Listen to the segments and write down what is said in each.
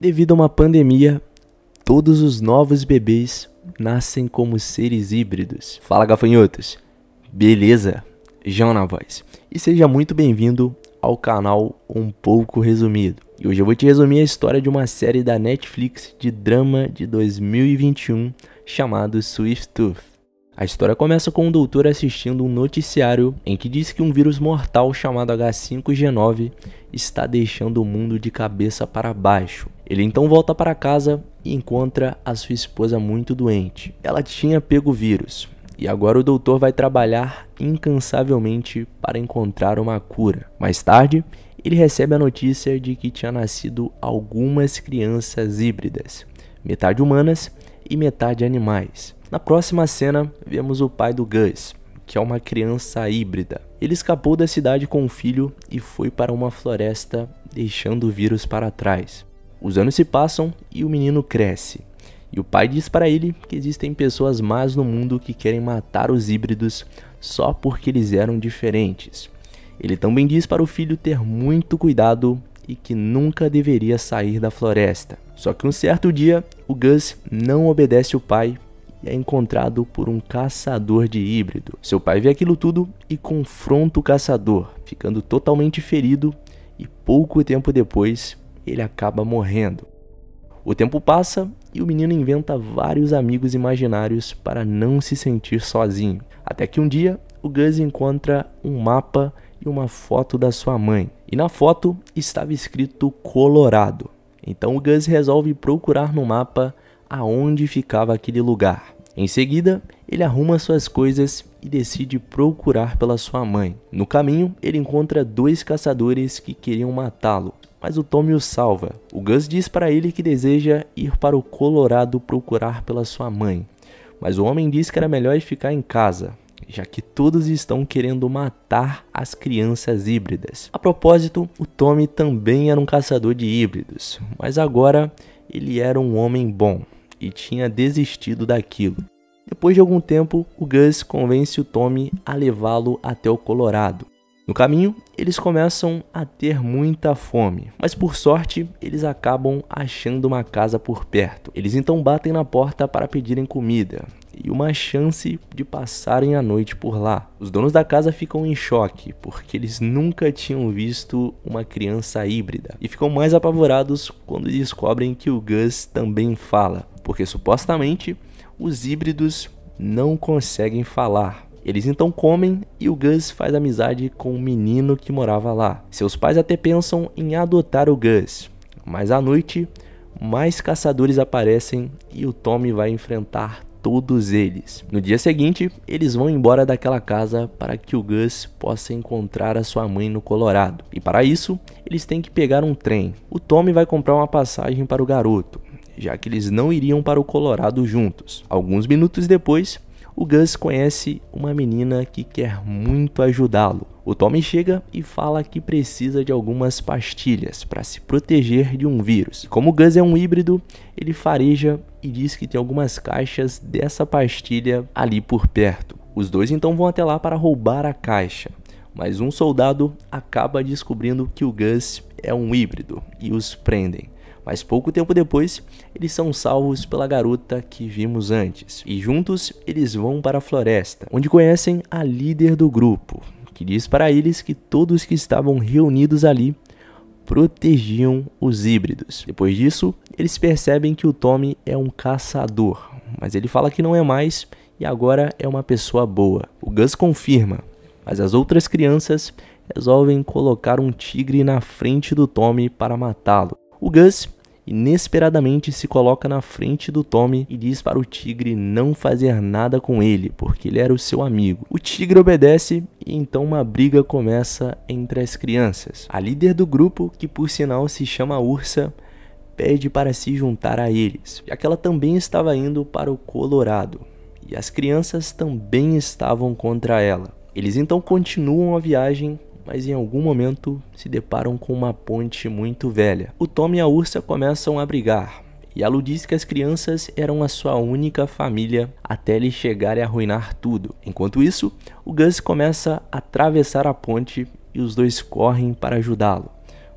Devido a uma pandemia, todos os novos bebês nascem como seres híbridos. Fala gafanhotos, beleza? João na voz. E seja muito bem-vindo ao canal Um Pouco Resumido. E hoje eu vou te resumir a história de uma série da Netflix de drama de 2021 chamado Swift Tooth. A história começa com um doutor assistindo um noticiário em que diz que um vírus mortal chamado H5G9 está deixando o mundo de cabeça para baixo ele então volta para casa e encontra a sua esposa muito doente. Ela tinha pego o vírus e agora o doutor vai trabalhar incansavelmente para encontrar uma cura. Mais tarde, ele recebe a notícia de que tinha nascido algumas crianças híbridas, metade humanas e metade animais. Na próxima cena, vemos o pai do Gus, que é uma criança híbrida. Ele escapou da cidade com o filho e foi para uma floresta, deixando o vírus para trás. Os anos se passam e o menino cresce. E o pai diz para ele que existem pessoas más no mundo que querem matar os híbridos só porque eles eram diferentes. Ele também diz para o filho ter muito cuidado e que nunca deveria sair da floresta. Só que um certo dia, o Gus não obedece o pai e é encontrado por um caçador de híbrido. Seu pai vê aquilo tudo e confronta o caçador, ficando totalmente ferido e pouco tempo depois ele acaba morrendo. O tempo passa e o menino inventa vários amigos imaginários para não se sentir sozinho. Até que um dia o Gus encontra um mapa e uma foto da sua mãe. E na foto estava escrito Colorado. Então o Gus resolve procurar no mapa aonde ficava aquele lugar. Em seguida, ele arruma suas coisas e decide procurar pela sua mãe. No caminho, ele encontra dois caçadores que queriam matá-lo, mas o Tommy o salva. O Gus diz para ele que deseja ir para o Colorado procurar pela sua mãe, mas o homem diz que era melhor ficar em casa, já que todos estão querendo matar as crianças híbridas. A propósito, o Tommy também era um caçador de híbridos, mas agora ele era um homem bom e tinha desistido daquilo. Depois de algum tempo, o Gus convence o Tommy a levá-lo até o Colorado. No caminho, eles começam a ter muita fome, mas por sorte, eles acabam achando uma casa por perto. Eles então batem na porta para pedirem comida e uma chance de passarem a noite por lá. Os donos da casa ficam em choque porque eles nunca tinham visto uma criança híbrida e ficam mais apavorados quando descobrem que o Gus também fala, porque supostamente os híbridos não conseguem falar. Eles então comem e o Gus faz amizade com um menino que morava lá. Seus pais até pensam em adotar o Gus, mas à noite mais caçadores aparecem e o Tommy vai enfrentar todos eles. No dia seguinte, eles vão embora daquela casa para que o Gus possa encontrar a sua mãe no Colorado. E para isso, eles têm que pegar um trem. O Tommy vai comprar uma passagem para o garoto já que eles não iriam para o Colorado juntos. Alguns minutos depois, o Gus conhece uma menina que quer muito ajudá-lo. O Tommy chega e fala que precisa de algumas pastilhas para se proteger de um vírus. Como o Gus é um híbrido, ele fareja e diz que tem algumas caixas dessa pastilha ali por perto. Os dois então vão até lá para roubar a caixa, mas um soldado acaba descobrindo que o Gus é um híbrido e os prendem mas pouco tempo depois eles são salvos pela garota que vimos antes, e juntos eles vão para a floresta, onde conhecem a líder do grupo, que diz para eles que todos que estavam reunidos ali protegiam os híbridos. Depois disso, eles percebem que o Tommy é um caçador, mas ele fala que não é mais e agora é uma pessoa boa. O Gus confirma, mas as outras crianças resolvem colocar um tigre na frente do Tommy para matá-lo. O Gus inesperadamente se coloca na frente do Tommy e diz para o tigre não fazer nada com ele, porque ele era o seu amigo. O tigre obedece e então uma briga começa entre as crianças. A líder do grupo, que por sinal se chama Ursa, pede para se juntar a eles, já que ela também estava indo para o Colorado. E as crianças também estavam contra ela. Eles então continuam a viagem mas em algum momento se deparam com uma ponte muito velha. O Tom e a ursa começam a brigar, e Alu diz que as crianças eram a sua única família até eles chegarem a arruinar tudo. Enquanto isso, o Gus começa a atravessar a ponte e os dois correm para ajudá-lo,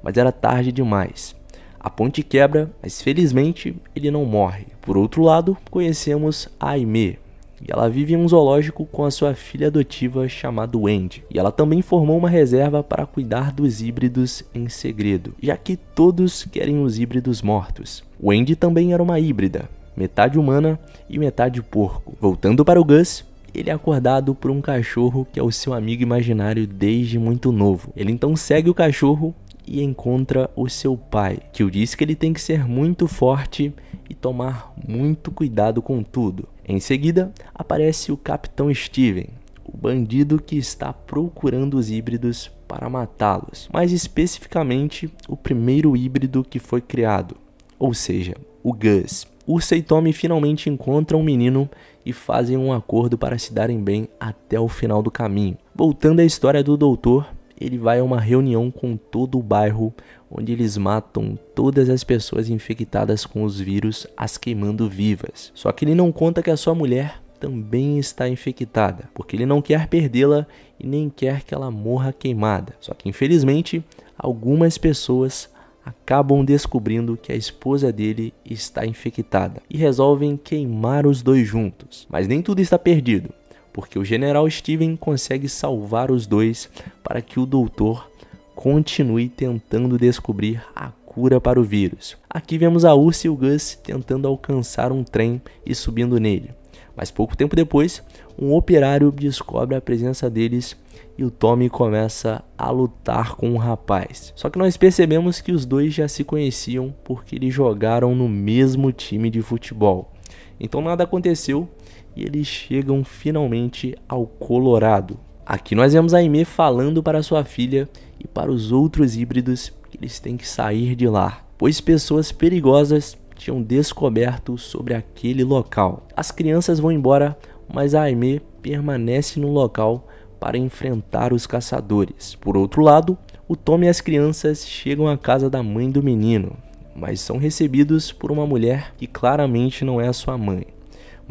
mas era tarde demais. A ponte quebra, mas felizmente ele não morre. Por outro lado, conhecemos Aimee, e ela vive em um zoológico com a sua filha adotiva chamada Wendy. E ela também formou uma reserva para cuidar dos híbridos em segredo, já que todos querem os híbridos mortos. Wendy também era uma híbrida, metade humana e metade porco. Voltando para o Gus, ele é acordado por um cachorro que é o seu amigo imaginário desde muito novo. Ele então segue o cachorro e encontra o seu pai, que o diz que ele tem que ser muito forte e tomar muito cuidado com tudo. Em seguida, aparece o Capitão Steven, o bandido que está procurando os híbridos para matá-los, mais especificamente o primeiro híbrido que foi criado, ou seja, o Gus. Ursa e Tommy finalmente encontram o um menino e fazem um acordo para se darem bem até o final do caminho. Voltando à história do doutor, ele vai a uma reunião com todo o bairro, onde eles matam todas as pessoas infectadas com os vírus, as queimando vivas. Só que ele não conta que a sua mulher também está infectada, porque ele não quer perdê-la e nem quer que ela morra queimada. Só que infelizmente, algumas pessoas acabam descobrindo que a esposa dele está infectada e resolvem queimar os dois juntos. Mas nem tudo está perdido porque o general Steven consegue salvar os dois para que o doutor continue tentando descobrir a cura para o vírus. Aqui vemos a Ursa e o Gus tentando alcançar um trem e subindo nele. Mas pouco tempo depois, um operário descobre a presença deles e o Tommy começa a lutar com o um rapaz. Só que nós percebemos que os dois já se conheciam porque eles jogaram no mesmo time de futebol. Então nada aconteceu e eles chegam finalmente ao Colorado. Aqui nós vemos Aimee falando para sua filha e para os outros híbridos que eles têm que sair de lá, pois pessoas perigosas tinham descoberto sobre aquele local. As crianças vão embora, mas Aimee permanece no local para enfrentar os caçadores. Por outro lado, o Tom e as crianças chegam à casa da mãe do menino, mas são recebidos por uma mulher que claramente não é sua mãe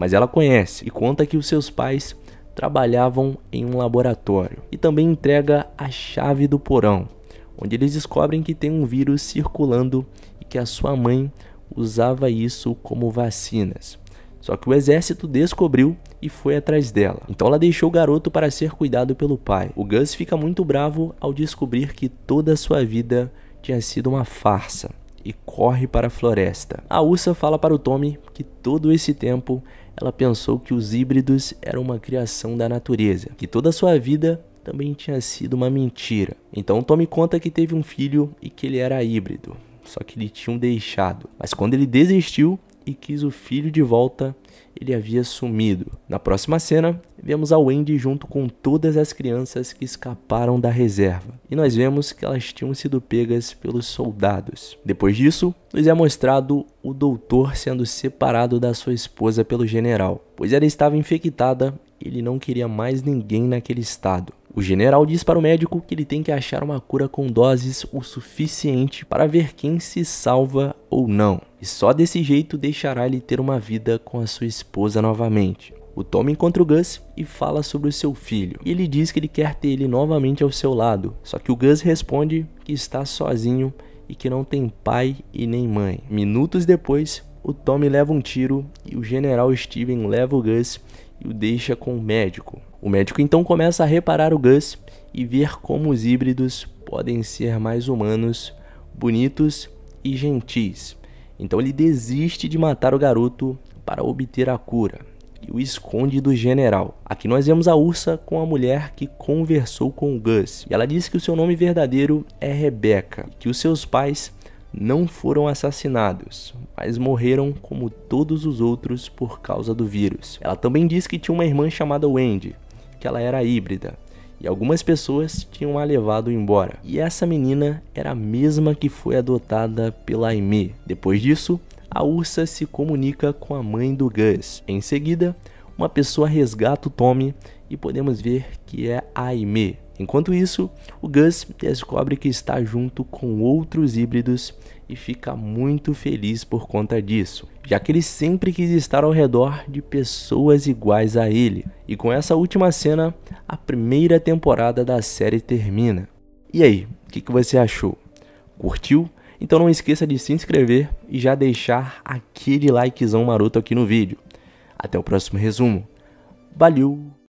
mas ela conhece e conta que os seus pais trabalhavam em um laboratório e também entrega a chave do porão, onde eles descobrem que tem um vírus circulando e que a sua mãe usava isso como vacinas. Só que o exército descobriu e foi atrás dela. Então ela deixou o garoto para ser cuidado pelo pai. O Gus fica muito bravo ao descobrir que toda a sua vida tinha sido uma farsa e corre para a floresta. A ursa fala para o Tommy que todo esse tempo ela pensou que os híbridos eram uma criação da natureza, que toda a sua vida também tinha sido uma mentira. Então tome conta que teve um filho e que ele era híbrido, só que lhe tinham deixado. Mas quando ele desistiu, e quis o filho de volta, ele havia sumido. Na próxima cena, vemos a Wendy junto com todas as crianças que escaparam da reserva, e nós vemos que elas tinham sido pegas pelos soldados. Depois disso, nos é mostrado o doutor sendo separado da sua esposa pelo general, pois ela estava infectada ele não queria mais ninguém naquele estado. O general diz para o médico que ele tem que achar uma cura com doses o suficiente para ver quem se salva ou não, e só desse jeito deixará ele ter uma vida com a sua esposa novamente. O Tom encontra o Gus e fala sobre o seu filho. E ele diz que ele quer ter ele novamente ao seu lado. Só que o Gus responde que está sozinho e que não tem pai e nem mãe. Minutos depois, o Tommy leva um tiro e o general Steven leva o Gus e o deixa com o médico. O médico então começa a reparar o Gus e ver como os híbridos podem ser mais humanos, bonitos e gentis. Então ele desiste de matar o garoto para obter a cura e o esconde do general. Aqui nós vemos a ursa com a mulher que conversou com o Gus. E ela disse que o seu nome verdadeiro é Rebecca, que os seus pais não foram assassinados, mas morreram como todos os outros por causa do vírus. Ela também disse que tinha uma irmã chamada Wendy, que ela era híbrida, e algumas pessoas tinham a levado embora. E essa menina era a mesma que foi adotada pela Amy. Depois disso, a ursa se comunica com a mãe do Gus. Em seguida, uma pessoa resgata o Tommy e podemos ver que é a Aimee, Enquanto isso, o Gus descobre que está junto com outros híbridos e fica muito feliz por conta disso, já que ele sempre quis estar ao redor de pessoas iguais a ele. E com essa última cena, a primeira temporada da série termina. E aí, o que, que você achou? Curtiu? Então não esqueça de se inscrever e já deixar aquele likezão maroto aqui no vídeo. Até o próximo resumo. Valeu!